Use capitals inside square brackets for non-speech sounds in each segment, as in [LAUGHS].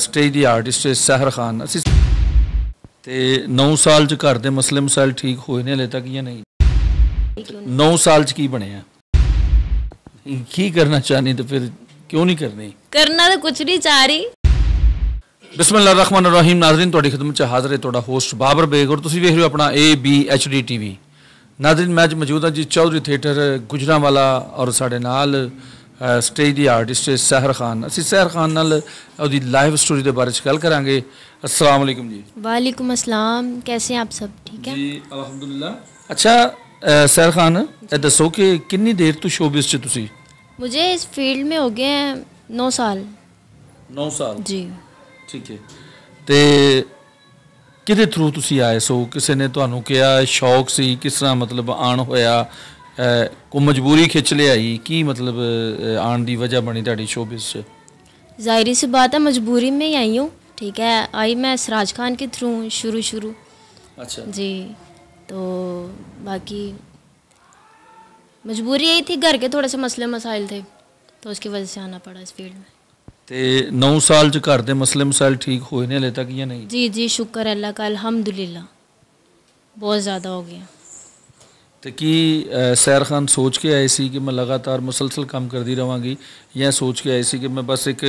stage ਦੀ artist ਸਹਿਰ ਖਾਨ ਅਸੀਂ ਤੇ 9 ਸਾਲ ਚ ਘਰ ਦੇ ਮਸਲੇ ਮਸਾਇਲ ਠੀਕ ਹੋਏ ਨੇ ਹਲੇ ਤੱਕ ਜਾਂ ਨਹੀਂ 9 ਸਾਲ ਚ ਕੀ ਬਣਿਆ ਕੀ ਕਰਨਾ ਚਾਹਨੀ ਤੇ ਫਿਰ ਕਿਉਂ ਨਹੀਂ ਕਰਨੀ ਕਰਨਾ ਤਾਂ ਕੁਝ ਨਹੀਂ ਚਾਹ ਰਹੀ ਬਿਸਮਿਲ੍ਲਾਹਿਰ ਰਹਿਮਾਨਿਰ ਰਹੀਮ ਨਾਜ਼ਰੀਨ ਤੁਹਾਡੀ ਖਿਦਮਤ ਚ ਹਾਜ਼ਰ ਹੈ ਤੁਹਾਡਾ ਹੋਸਟ ਬਾਬਰ ਬੇਗ ਔਰ ਤੁਸੀਂ ਵੇਖ ਰਹੇ ਹੋ ਆਪਣਾ A B H D TV ਨਾਜ਼ਰੀਨ ਮੈਂ ਅੱਜ ਮੌਜੂਦ ਹਾਂ ਜੀ ਚੌਧਰੀ ਥੀਏਟਰ ਗੁਜਰਾਵਾਲਾ ਔਰ ਸਾਡੇ ਨਾਲ ਸਟੇਜ ਦੀ ਆਰਟਿਸਟ ਸਹਿਰ ਖਾਨ ਅਸੀਂ ਸਹਿਰ ਖਾਨ ਨਾਲ ਉਹਦੀ ਲਾਈਵ ਸਟੋਰੀ ਦੇ ਬਾਰੇ ਚ ਗੱਲ ਕਰਾਂਗੇ ਅਸਲਾਮ ਅਲੈਕਮ ਜੀ ਵਾਲੇਕਮ ਅਸਲਾਮ ਕੈਸੇ ਆਪ ਸਭ ਠੀਕ ਹੈ ਜੀ ਅਲਹਮਦੁਲਿਲਾ ਅੱਛਾ ਸਹਿਰ ਖਾਨ ਦੱਸੋ ਕਿ ਕਿੰਨੀ ਦੇਰ ਤੋਂ ਸ਼ੋਬਿਸ 'ਚ ਤੁਸੀਂ ਮੁਝੇ ਇਸ ਫੀਲਡ ਮੇ ਹੋ ਗਏ 9 ਸਾਲ 9 ਸਾਲ ਜੀ ਠੀਕ ਹੈ ਤੇ ਕਿਹਦੇ ਥਰੂ ਤੁਸੀਂ ਆਏ ਸੋ ਕਿਸੇ ਨੇ ਤੁਹਾਨੂੰ ਕਿਹਾ ਸ਼ੌਕ ਸੀ ਕਿਸ ਤਰ੍ਹਾਂ ਮਤਲਬ ਆਣ ਹੋਇਆ ਕੋ ਮਜਬੂਰੀ ਖਿੱਚ ਲਿਆਈ ਕੀ ਮਤਲਬ ਆਣ ਦੀ ਵਜ੍ਹਾ ਬਣੀ ਤੁਹਾਡੀ ਸ਼ੋਬਿਸ 'ਚ सी बात है मजबूरी में ही आई हूँ ठीक है आई मैं सराज खान के थ्रू शुरू शुरू अच्छा जी तो बाकी मजबूरी यही थी घर के थोड़े से मसले मसाइल थे तो उसकी वजह से आना पड़ा इस फील्ड में ते नौ साल च घर मसले मसाइल ठीक होए ने हले या नहीं जी जी शुक्र अल्लाह का अलहमदुल्ला बहुत ज़्यादा हो गया तो कि सैर खान सोच के आए सी कि मैं लगातार मुसलसल काम कर दी रहागी या सोच के आई सी कि मैं बस एक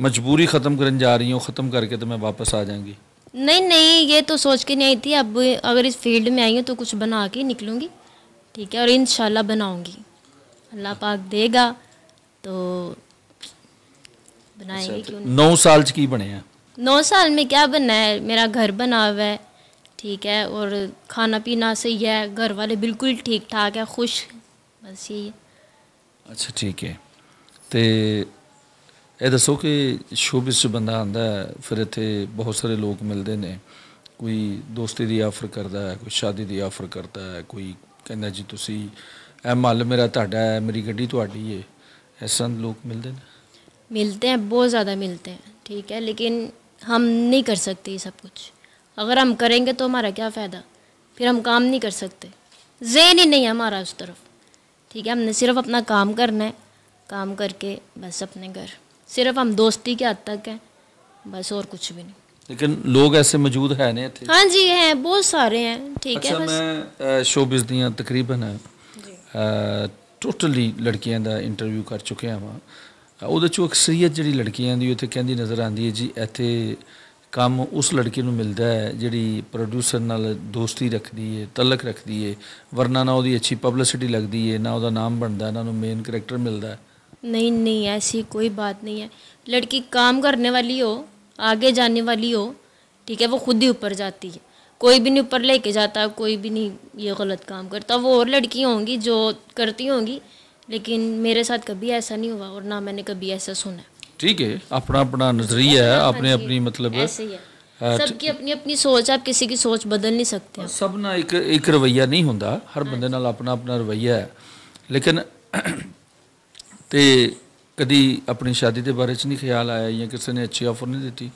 मजबूरी ख़त्म करने जा रही हूँ ख़त्म करके तो मैं वापस आ जाऊँगी नहीं नहीं ये तो सोच के नहीं आई थी अब अगर इस फील्ड में आई हूँ तो कुछ बना के निकलूँगी ठीक है और इन बनाऊँगी अल्लाह पाक देगा तो बनाएंगे अच्छा, तो क्यों नौ साल की बने हैं नौ साल में क्या बना है मेरा घर बना हुआ है ਠੀਕ ਹੈ ਔਰ ਖਾਣਾ ਪੀਣਾ ਸਹੀ ਹੈ ਘਰ ਵਾਲੇ ਬਿਲਕੁਲ ਠੀਕ ਠਾਕ ਹੈ ਖੁਸ਼ ਬਸ ਇਹ ਅੱਛਾ ਠੀਕ ਹੈ ਤੇ ਇਹ ਦੱਸੋ ਕਿ ਸ਼ੋਬਿਸ ਚ ਬੰਦਾ ਆਂਦਾ ਫਿਰ ਇੱਥੇ ਬਹੁਤ ਸਾਰੇ ਲੋਕ ਮਿਲਦੇ ਨੇ ਕੋਈ ਦੋਸਤੀ ਦੀ ਆਫਰ ਕਰਦਾ ਹੈ ਕੋਈ ਸ਼ਾਦੀ ਦੀ ਆਫਰ ਕਰਦਾ ਹੈ ਕੋਈ ਕਹਿੰਦਾ ਜੀ ਤੁਸੀਂ ਇਹ ਮਹੱਲ ਮੇਰਾ ਤੁਹਾਡਾ ਹੈ ਮੇਰੀ ਗੱਡੀ ਤੁਹਾਡੀ ਹੈ ऐसा ਲੋਕ ਮਿਲਦੇ ਨੇ ਮਿਲਦੇ ਆ ਬਹੁਤ ਜ਼ਿਆਦਾ ਮਿਲਦੇ हैं ਠੀਕ ਹੈ ਲੇਕਿਨ ਹਮ ਨਹੀਂ ਕਰ ਸਕਤੇ ਇਹ ਸਭ ਕੁਝ अगर हम करेंगे तो हमारा क्या फ़ायदा फिर हम काम नहीं कर सकते जेन ही नहीं है हमारा उस तरफ ठीक है हमने सिर्फ अपना काम करना है काम करके बस अपने घर सिर्फ हम दोस्ती के हद तक हैं बस और कुछ भी नहीं लेकिन लोग ऐसे मौजूद है ने हाँ जी हैं बहुत सारे हैं ठीक अच्छा, है बस शोबिज दियाँ तकरीबन टोटली लड़कियां ਦਾ ਇੰਟਰਵਿਊ ਕਰ ਚੁੱਕੇ ਹਾਂ ਉਹਦੇ ਚੋਂ ਅਕਸਰੀਅਤ ਜਿਹੜੀ ਲੜਕੀਆਂ ਦੀ ਉੱਥੇ ਕਹਿੰਦੀ ਨਜ਼ਰ ਆਉਂਦੀ ਕੰਮ ਉਸ ਲੜਕੀ मिलता है जी प्रोड्यूसर न दोस्ती रखती है तलक रखती है वरना ना ਨਾ ਉਹਦੀ ਅੱਛੀ ਪਬਲਿਸਿਟੀ ਲੱਗਦੀ ਏ ਨਾ ਉਹਦਾ ਨਾਮ ਬਣਦਾ मेन करैक्टर मिलता है नहीं नहीं ऐसी कोई बात नहीं है लड़की काम करने वाली हो आगे जाने वाली हो ठीक है वो खुद ही ऊपर जाती है कोई भी नहीं ऊपर लेके जाता कोई भी नहीं ये गलत काम करता वो और लड़कियाँ होंगी जो करती होंगी लेकिन मेरे साथ कभी ऐसा नहीं हुआ और ना मैंने कभी ऐसा सुना ਠੀਕ ਹੈ ਆਪਣਾ ਆਪਣਾ ਨਜ਼ਰੀਆ ਹੈ ਆਪਣੇ ਆਪਣੀ ਮਤਲਬ ऐसे ही ਹੈ सबकी अपनी अपनी सोच है आप किसी की सोच बदल नहीं सकते ਸਭ ਨਾ ਇੱਕ ਇੱਕ ਰਵਈਆ ਨਹੀਂ ਹੁੰਦਾ ਹਰ ਬੰਦੇ ਨਾਲ ਆਪਣਾ ਆਪਣਾ ਰਵਈਆ ਹੈ ਲੇਕਿਨ ਤੇ ਕਦੀ ਆਪਣੀ ਸ਼ਾਦੀ ਦੇ ਬਾਰੇ ਚ ਨਹੀਂ ਖਿਆਲ ਆਇਆ ਜਾਂ ਕਿਸੇ ਨੇ ਅੱਛੀ ਆਫਰ ਨਹੀਂ ਦਿੱਤੀ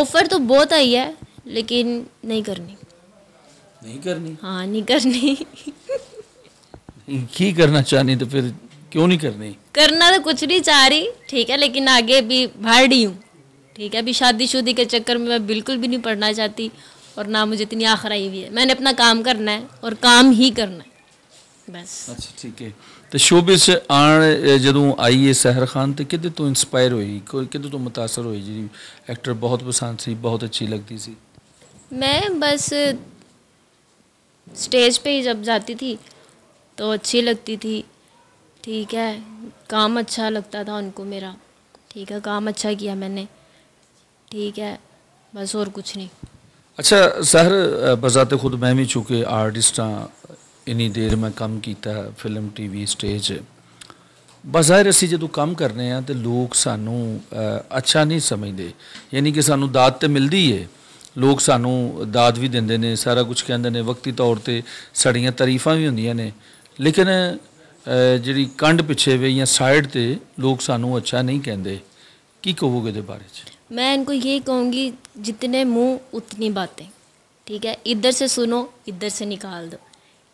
ਆਫਰ ਤਾਂ ਬਹੁਤ ਆਈ ਹੈ ਲੇਕਿਨ ਨਹੀਂ ਕਰਨੀ ਨਹੀਂ ਕਰਨੀ ਹਾਂ ਨਹੀਂ ਕਰਨੀ ਕੀ ਕਰਨਾ ਚਾਹਨੀ ਤਾਂ ਫਿਰ क्यों नहीं करनी करना तो कुछ नहीं चाह रही ठीक है लेकिन आगे भी रही हूँ ठीक है अभी शादी शुदी के चक्कर में मैं बिल्कुल भी नहीं पढ़ना चाहती और ना मुझे इतनी आखिर आई हुई है मैंने अपना काम करना है और काम ही करना है बस अच्छा ठीक है तो शोबे से आने जो आई है सहर खान तो कि तो इंस्पायर हुई कि तो मुतासर हुई जी एक्टर बहुत पसंद सी बहुत अच्छी लगती सी मैं बस स्टेज पे ही जब जाती थी तो अच्छी लगती थी ठीक है काम अच्छा लगता था उनको मेरा ठीक है काम अच्छा किया मैंने ठीक है बस और कुछ नहीं अच्छा जहर बजाते खुद मैं भी आर्टिस्ट हाँ इन्नी देर मैं कम किया फिल्म टीवी स्टेज ਬਾਜ਼ਾਇਰ असं जो ਕੰਮ करने ਆ ਤੇ ਲੋਕ ਸਾਨੂੰ ਅੱਛਾ ਨਹੀਂ ਸਮਝਦੇ ਯਾਨੀ ਕਿ ਸਾਨੂੰ ਦਾਤ ਤੇ ਮਿਲਦੀ ਏ ਲੋਕ ਸਾਨੂੰ ਦਾਤ ਵੀ ਦਿੰਦੇ सारा कुछ कहें वक्ती तौर पर साड़िया तारीफा भी होंगे ने लेकिन जी ਕੰਡ पिछे वे ਜਾਂ ਸਾਈਡ ਤੇ ਲੋਕ ਸਾਨੂੰ ਅੱਛਾ ਨਹੀਂ ਕਹਿੰਦੇ ਕੀ ਕਹੋਗੇ ਦੇ ਬਾਰੇ ਚ मैं इनको ये कहूँगी जितने मुँह उतनी बातें ठीक है इधर से सुनो इधर से निकाल दो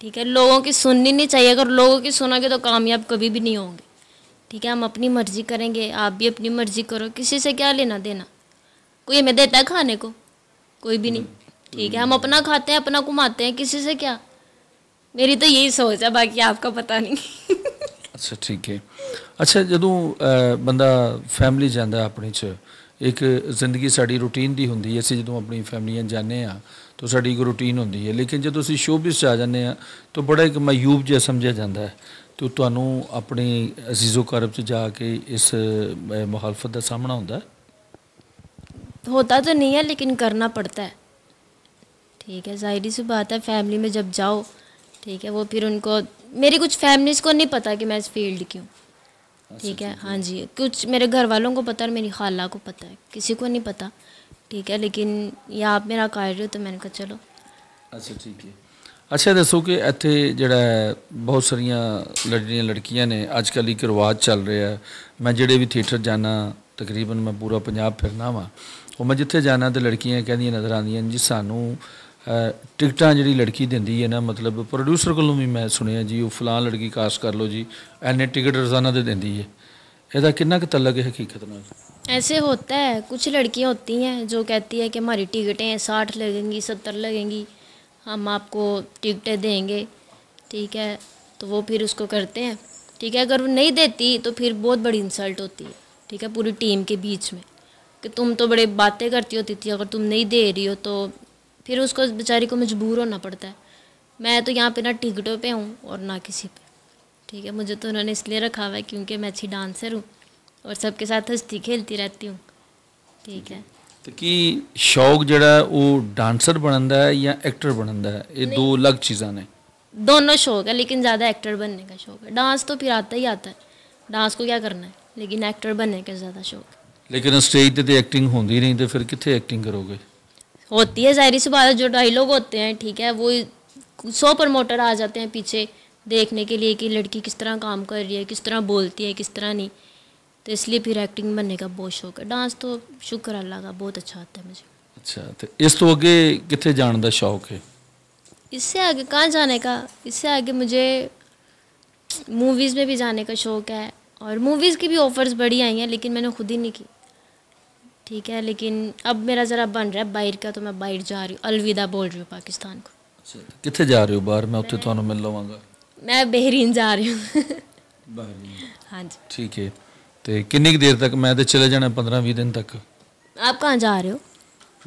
ठीक है लोगों की सुननी नहीं चाहिए अगर लोगों की सुनोगे तो कामयाब कभी भी नहीं होंगे ठीक है हम अपनी मर्जी करेंगे आप भी अपनी मर्जी करो किसी से क्या लेना देना कोई हमें देता है खाने को कोई भी नहीं ठीक है हम अपना खाते हैं अपना कमाते हैं किसी से क्या ਮੇਰੀ ਤਾਂ ਇਹੀ ਸੋਚ ਹੈ ਬਾਕੀ ਆਪਕਾ ਪਤਾ ਨਹੀਂ ਅੱਛਾ ਠੀਕ ਹੈ ਅੱਛਾ ਜਦੋਂ ਬੰਦਾ ਫੈਮਿਲੀ ਜਾਂਦਾ ਆਪਣੇ ਚ ਇੱਕ ਜ਼ਿੰਦਗੀ ਸਾਡੀ ਰੁਟੀਨ ਦੀ ਹੁੰਦੀ ਹੈ ਅਸੀਂ ਜਦੋਂ ਆਪਣੀ ਫੈਮਲੀਆਂ ਜਾਂਦੇ ਆ ਤਾਂ ਸਾਡੀ ਇੱਕ ਰੁਟੀਨ ਹੁੰਦੀ ਹੈ ਲੇਕਿਨ ਜਦੋਂ ਅਸੀਂ ਸ਼ੋਬਿਸ ਚ ਆ ਜਾਂਦੇ ਆ ਤਾਂ ਬੜਾ ਇੱਕ ਮਾਇੂਬ ਜਿਹਾ ਸਮਝਿਆ ਜਾਂਦਾ ਹੈ ਤੇ ਤੁਹਾਨੂੰ ਆਪਣੇ ਅਜ਼ੀਜ਼ੋ ਕਰਬ ਚ ਜਾ ਕੇ ਇਸ ਮੁਹਾਲਫਤ ਦਾ ਸਾਹਮਣਾ ਹੁੰਦਾ ਹੋਤਾ ਤਾਂ ਨਹੀਂ ਹੈ ਲੇਕਿਨ ਕਰਨਾ ਪੜਦਾ ਹੈ ਠੀਕ ਹੈ ਜ਼ਾਇਦੀ सी बात है फैमिली में जब जाओ ठीक है वो फिर उनको मेरी कुछ फैमिलीज को नहीं पता कि मैं इस फील्ड की हूँ ठीक है हाँ जी कुछ मेरे घर वालों को पता और मेरी खाला को पता है किसी को नहीं पता ठीक है लेकिन ये आप मेरा कर रहे हो तो मैंने कहा चलो अच्छा ठीक है ਅੱਛਾ ਦੱਸੋ ਕਿ ਇੱਥੇ ਜਿਹੜਾ ਬਹੁਤ ਸਾਰੀਆਂ ਲੜਕੀਆਂ ਲੜਕੀਆਂ ਨੇ ਅੱਜ ਕੱਲ੍ਹ ਇੱਕ ਰਿਵਾਜ ਚੱਲ ਰਿਹਾ ਮੈਂ ਜਿਹੜੇ ਵੀ ਥੀਏਟਰ ਜਾਣਾ ਤਕਰੀਬਨ ਮੈਂ ਪੂਰਾ ਪੰਜਾਬ ਫਿਰਨਾ ਵਾਂ ਉਹ ਮੈਂ ਜਿੱਥੇ ਜਾਣਾ ਤੇ ਲੜਕੀਆਂ ਕਹਿੰਦੀਆਂ ਨਜ਼ਰ ਆਉਂਦੀਆਂ ਜੀ ਸਾਨੂੰ टिकटा जी लड़की ਦਿੰਦੀ है ना मतलब प्रोड्यूसर को ਵੀ ਮੈਂ ਸੁਣਿਆ ਜੀ ਉਹ ਫਲਾਂ ਲੜਕੀ ਕਾਸਟ ਕਰ ਲਓ ਜੀ ਐਨੇ ਟਿਕਟ ਰੋਜ਼ਾਨਾ ਦੇ ਦਿੰਦੀ ਹੈ ਇਹਦਾ ਕਿੰਨਾ ਕੁ ਤਲਕ ਹੈ ਹਕੀਕਤ ऐसे होता है कुछ लड़कियाँ होती हैं जो कहती है कि हमारी टिकटें साठ लगेंगी सत्तर लगेंगी हम आपको टिकटें देंगे ठीक है तो वो फिर उसको करते हैं ठीक है अगर वो नहीं देती तो फिर बहुत बड़ी इंसल्ट होती है ठीक है पूरी टीम के बीच में कि तुम तो बड़े बातें करती होती थी अगर तुम नहीं दे रही हो तो फिर उसको बेचारी को मजबूर होना पड़ता है मैं तो यहाँ पे ना टिकटों पे हूँ और ना किसी पे ठीक है मुझे तो उन्होंने इसलिए रखा हुआ है क्योंकि मैं अच्छी डांसर हूँ और सबके साथ हंसती खेलती रहती हूँ ठीक है तो कि शौक जड़ा वो डांसर बनंद है या एक्टर बनन है ये दो अलग चीज़ा ने दोनों शौक है लेकिन ज़्यादा एक्टर बनने का शौक है डांस तो फिर आता ही आता है डांस को क्या करना है लेकिन एक्टर बनने का ज़्यादा शौक लेकिन स्टेज तो एक्टिंग होती नहीं तो फिर कितने एक्टिंग करोगे होती है जहरी सी बात है जो डायलॉग होते हैं ठीक है वो सौ प्रमोटर आ जाते हैं पीछे देखने के लिए कि लड़की किस तरह काम कर रही है किस तरह बोलती है किस तरह नहीं तो इसलिए फिर एक्टिंग बनने का बहुत शौक है डांस तो शुक्र अल्लाह का बहुत अच्छा आता है मुझे अच्छा तो इस तो आगे कितने जाने का शौक है इससे आगे कहाँ जाने का इससे आगे मुझे मूवीज़ में भी जाने का शौक है और मूवीज़ की भी ऑफर्स बड़ी आई हैं लेकिन मैंने खुद ही नहीं की ठीक है लेकिन अब मेरा ज़रा बन रहा है बाहर का तो मैं ਬਾਹਰ ਜਾ ਰਹੀ ਹਾਂ ਅਲਵਿਦਾ ਬੋਲ ਰਹੀ ਹਾਂ ਪਾਕਿਸਤਾਨ ਕੋ ਅੱਛਾ ਕਿੱਥੇ ਜਾ ਰਹੇ ਹੋ ਬਾਹਰ ਮੈਂ ਉੱਥੇ ਤੁਹਾਨੂੰ ਮਿਲ ਲਵਾਂਗਾ ਮੈਂ ਬਹਿਰੀਨ ਜਾ ਰਹੀ ਹਾਂ ਬਹਿਰੀਨ ਹਾਂਜੀ ਠੀਕ ਹੈ ਤੇ ਕਿੰਨੀ ਦੇਰ ਤੱਕ ਮੈਂ ਤੇ ਚਲੇ ਜਾਣਾ 15 20 ਦਿਨ ਤੱਕ ਆਪ ਕਹਾਂ ਜਾ ਰਹੇ ਹੋ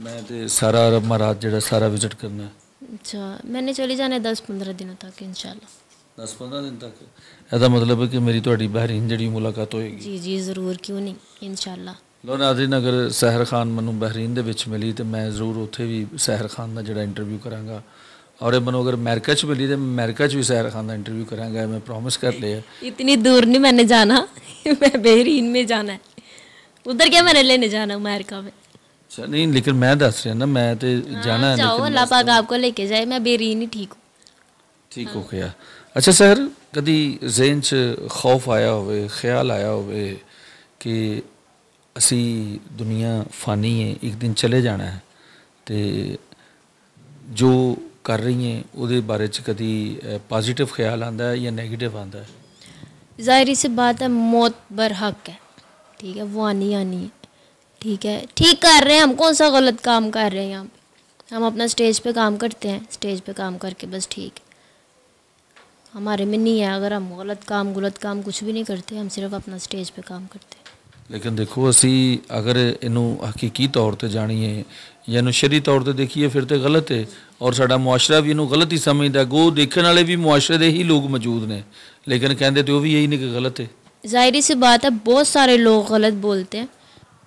ਮੈਂ ਤੇ ਸਾਰਾ ਅਰਬ ਮਹਾਰਾਜ ਜਿਹੜਾ ਸਾਰਾ ਵਿਜ਼ਿਟ ਕਰਨਾ ਹੈ ਅੱਛਾ ਮੈਨੇ ਚਲੇ ਜਾਣਾ 10 15 ਦਿਨਾਂ ਤੱਕ ਇਨਸ਼ਾਅੱਲਾ 10 15 ਦਿਨ ਤੱਕ ਇਹਦਾ ਮਤਲਬ ਹੈ ਕਿ ਮੇਰੀ ਤੁਹਾਡੀ ਬਹਿਰੀਨ ਜਿਹੜੀ ਮੁਲਾਕਾਤ ਹੋਏਗੀ ਜੀ ਜੀ ਜ਼ਰੂਰ ਕਿਉਂ ਨਹੀਂ ਇਨਸ਼ਾਅੱਲਾ ਲੋ ਨਾਜ਼ਰੀਨ ਅਗਰ ਸਹਿਰ ਖਾਨ ਮੈਨੂੰ ਬਹਿਰੀਨ ਦੇ ਵਿੱਚ ਮਿਲੀ ਤੇ ਮੈਂ ਜ਼ਰੂਰ ਉੱਥੇ ਵੀ ਸਹਿਰ ਖਾਨ ਦਾ ਜਿਹੜਾ ਇੰਟਰਵਿਊ ਕਰਾਂਗਾ और मैंने अगर अमेरिका च मिली तो अमेरिका च भी सैर खान का इंटरव्यू करा मैं प्रॉमिस कर लिया इतनी दूर नहीं मैंने जाना मैं बहरीन में जाना है उधर क्या मैंने लेने जाना अमेरिका में अच्छा नहीं लेकिन मैं दस रहा ना मैं तो जाना है जाओ अल्लाह पाक आपको लेके जाए मैं बहरीन ही ठीक हूँ ठीक हो गया अच्छा सर कभी जेन च खौफ आया हो ख्याल आया हो कि ਅਸੀਂ ਦੁਨੀਆ ਫਾਨੀ ਹੈ ਇੱਕ ਦਿਨ ਚਲੇ ਜਾਣਾ ਹੈ ਤੇ ਜੋ ਕਰ ਰਹੀ ਹੈ ਉਹਦੇ ਬਾਰੇ ਚ ਕਦੀ ਪੋਜ਼ਿਟਿਵ ਖਿਆਲ ਆਂਦਾ ਹੈ ਜਾਂ 네ਗੇਟਿਵ ਆਂਦਾ ਹੈ ਜ਼ਾਹਿਰੀ सी बात है मौत बर हक है ठीक है वो आनी आनी है ठीक है ठीक कर रहे हैं हम कौन सा गलत काम कर रहे हैं यहाँ पे हम अपना स्टेज पे काम करते हैं स्टेज पे काम करके बस ठीक है हमारे में नहीं है अगर हम गलत काम गलत काम कुछ भी नहीं करते हम सिर्फ अपना स्टेज पे काम करते हैं लेकिन देखो ਅਸੀਂ अगर ਇਹਨੂੰ ਹਕੀਕੀ तौर पर ਜਾਣੀਏ ਜਾਂ ਇਹਨੂੰ ਸ਼ਰੀ ਤੌਰ ਤੇ ਦੇਖੀਏ ਫਿਰ ਤੇ ਗਲਤ ਹੈ ਔਰ ਸਾਡਾ ਮੁਆਸ਼ਰਾ ਵੀ ਇਹਨੂੰ ਗਲਤ ਹੀ ਸਮਝਦਾ ਗੋ ਦੇਖਣ ਵਾਲੇ ਵੀ ਮੁਆਸ਼ਰੇ ਦੇ ਹੀ ਲੋਕ ਮੌਜੂਦ ਨੇ ਲੇਕਿਨ ਕਹਿੰਦੇ ਤੇ ਉਹ ਵੀ ਇਹੀ ਨਹੀਂ ਕਿ ਗਲਤ ਹੈ ਜ਼ਾਹਿਰੀ सी बात है बहुत सारे लोग गलत बोलते हैं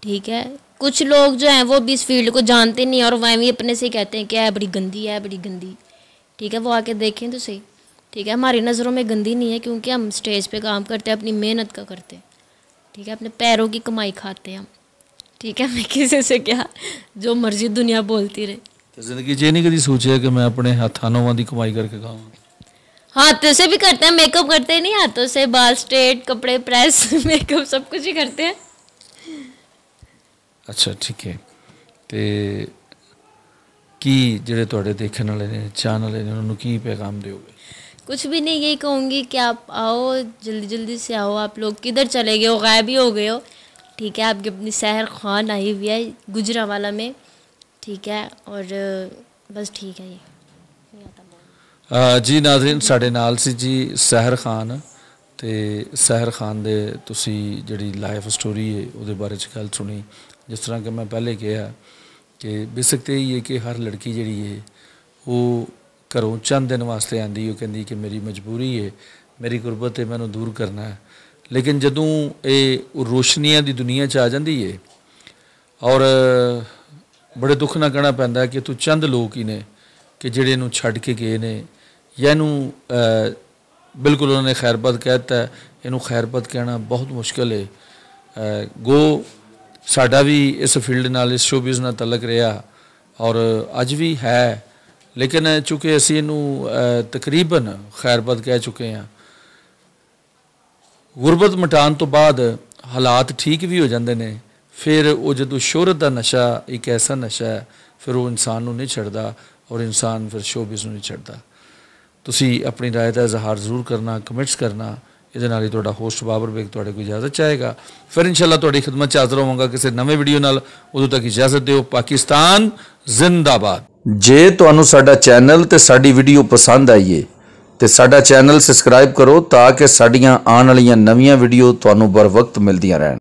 ठीक है कुछ लोग जो हैं वो भी इस फील्ड को जानते नहीं और वह भी अपने से कहते हैं कि है बड़ी गंदी है बड़ी गंदी ठीक है वो आके देखें तो सही ठीक है हमारी नज़रों में गंदी नहीं है क्योंकि हम स्टेज पे काम करते हैं अपनी मेहनत का करते हैं ठीक है अपने पैरों की कमाई खाते हैं हम ठीक है मैं किसी से क्या जो मर्जी दुनिया बोलती रहे ਤੇ ਜ਼ਿੰਦਗੀ 'ਚ ਇਹ ਨਹੀਂ ਕਦੀ ਸੋਚਿਆ ਕਿ ਮੈਂ ਆਪਣੇ ਹੱਥਾਂ ਨੋਵਾਂ ਦੀ ਕਮਾਈ हाथों से भी करते हैं मेकअप करते हैं नहीं हाथों से बाल स्ट्रेट कपड़े प्रेस मेकअप [LAUGHS] सब कुछ ही करते हैं ਅੱਛਾ ਠੀਕ ਹੈ ਤੇ ਕੀ ਜਿਹੜੇ ਤੁਹਾਡੇ ਦੇਖਣ ਵਾਲੇ ਨੇ ਚਾਹਣ ਵਾਲੇ ਨੇ ਉਹਨਾਂ ਨੂੰ ਕੀ ਪੈਗਾਮ कुछ भी नहीं यही कहूँगी कि आप आओ जल्दी जल्दी से आओ आप लोग किधर चले गए हो गायब ही हो गए हो ठीक है आपकी अपनी शहर खान आई हुई है गुजरावाला में ठीक है और ਬਸ ਠੀਕ ਹੈ ਜੀ ਜੀ ਨਾਜ਼ਰੀਨ ਸਾਡੇ ਨਾਲ ਸੀ ਜੀ ਸਹਿਰ ਖਾਨ ਤੇ ਸਹਿਰ ਖਾਨ ਦੇ ਤੁਸੀਂ ਜਿਹੜੀ ਲਾਈਫ ਸਟੋਰੀ ਹੈ ਉਹਦੇ ਬਾਰੇ ਚ ਗੱਲ ਸੁਣੀ ਜਿਸ ਤਰ੍ਹਾਂ ਕਿ ਮੈਂ ਪਹਿਲੇ ਕਿਹਾ ਕਿ ਬੇਸਿਕ ਤੇ ਇਹ ਕਿ ਹਰ ਲੜਕੀ ਜਿਹੜੀ ਹੈ ਉਹ ਘਰੋਂ ਚੰਦ ਦਿਨ ਵਾਸਤੇ ਆਂਦੀ ਉਹ ਕਹਿੰਦੀ ਕਿ ਮੇਰੀ ਮਜਬੂਰੀ ਏ ਮੇਰੀ ਗੁਰਬਤ ਹੈ ਮੈਨੂੰ ਦੂਰ ਕਰਨਾ ਹੈ ਲੇਕਿਨ ਜਦੋਂ ਇਹ ਰੋਸ਼ਨੀਆਂ ਦੀ ਦੁਨੀਆ 'ਚ ਆ ਜਾਂਦੀ ਏ ਔਰ ਬੜੇ ਦੁੱਖ ਨਾਲ ਕਹਿਣਾ ਪੈਂਦਾ ਕਿ ਤੂੰ ਚੰਦ ਲੋਕ ਹੀ ਨੇ ਕਿ ਜਿਹੜੇ ਨੂੰ ਛੱਡ ਕੇ ਗਏ ਨੇ ਜਾਂ ਇਹਨੂੰ ਬਿਲਕੁਲ ਉਹਨਾਂ ਨੇ ਖੈਰਬਤ ਕਹਿਤਾ ਇਹਨੂੰ ਖੈਰਬਤ ਕਹਿਣਾ ਬਹੁਤ ਮੁਸ਼ਕਲ ਏ ਗੋ ਸਾਡਾ ਵੀ ਇਸ ਫੀਲਡ ਨਾਲ ਇਸ ਸ਼ੋਬਿਜ਼ ਨਾਲ ਤਲਕ ਰਿਹਾ ਔਰ ਅੱਜ ਵੀ ਹੈ लेकिन चूंकि असी इनू तकरीबन खैरबद कह चुके हैं गुरबत मिटा तो बाद हालात ठीक भी हो जाते हैं फिर वो जो शोहरत का नशा एक ऐसा नशा है फिर वो इंसान नहीं छड़ता और इंसान फिर शोबिस नहीं छड़ता तुम अपनी राय का इजहार जरूर करना कमेंट्स करना ये ही तो होस्ट बाबर बेग थोड़े को इजाजत चाहेगा फिर इन इंशाला खिदमत हाजिर होगा किसी नवे वीडियो नदों तक इजाजत दौ पाकिस्तान जिंदाबाद ਜੇ ਤੁਹਾਨੂੰ ਸਾਡਾ ਚੈਨਲ ਤੇ ਸਾਡੀ ਵੀਡੀਓ ਪਸੰਦ ਆਈਏ ਤੇ ਸਾਡਾ ਚੈਨਲ ਸਬਸਕ੍ਰਾਈਬ ਕਰੋ ਤਾਂ ਕਿ ਸਾਡੀਆਂ ਆਉਣ ਵਾਲੀਆਂ ਨਵੀਆਂ ਵੀਡੀਓ ਤੁਹਾਨੂੰ ਬਰ ਵਕਤ ਮਿਲਦੀਆਂ ਰਹਿਣ